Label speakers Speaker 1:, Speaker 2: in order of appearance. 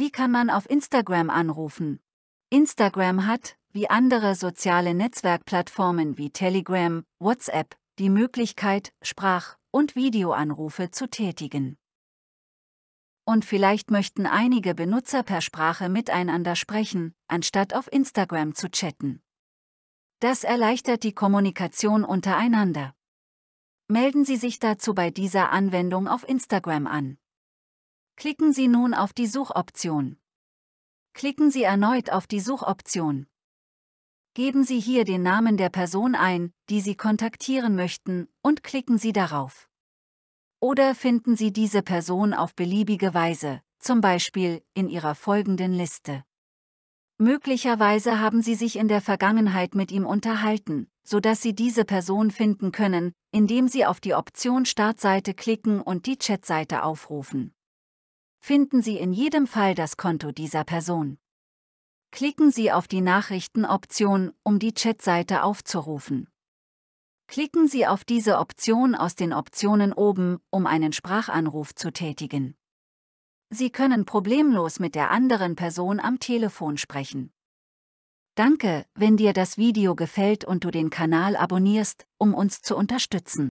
Speaker 1: Wie kann man auf Instagram anrufen? Instagram hat, wie andere soziale Netzwerkplattformen wie Telegram, WhatsApp, die Möglichkeit, Sprach- und Videoanrufe zu tätigen. Und vielleicht möchten einige Benutzer per Sprache miteinander sprechen, anstatt auf Instagram zu chatten. Das erleichtert die Kommunikation untereinander. Melden Sie sich dazu bei dieser Anwendung auf Instagram an. Klicken Sie nun auf die Suchoption. Klicken Sie erneut auf die Suchoption. Geben Sie hier den Namen der Person ein, die Sie kontaktieren möchten, und klicken Sie darauf. Oder finden Sie diese Person auf beliebige Weise, zum Beispiel in Ihrer folgenden Liste. Möglicherweise haben Sie sich in der Vergangenheit mit ihm unterhalten, so dass Sie diese Person finden können, indem Sie auf die Option Startseite klicken und die Chatseite aufrufen finden Sie in jedem Fall das Konto dieser Person. Klicken Sie auf die Nachrichtenoption, um die Chatseite aufzurufen. Klicken Sie auf diese Option aus den Optionen oben, um einen Sprachanruf zu tätigen. Sie können problemlos mit der anderen Person am Telefon sprechen. Danke, wenn dir das Video gefällt und du den Kanal abonnierst, um uns zu unterstützen.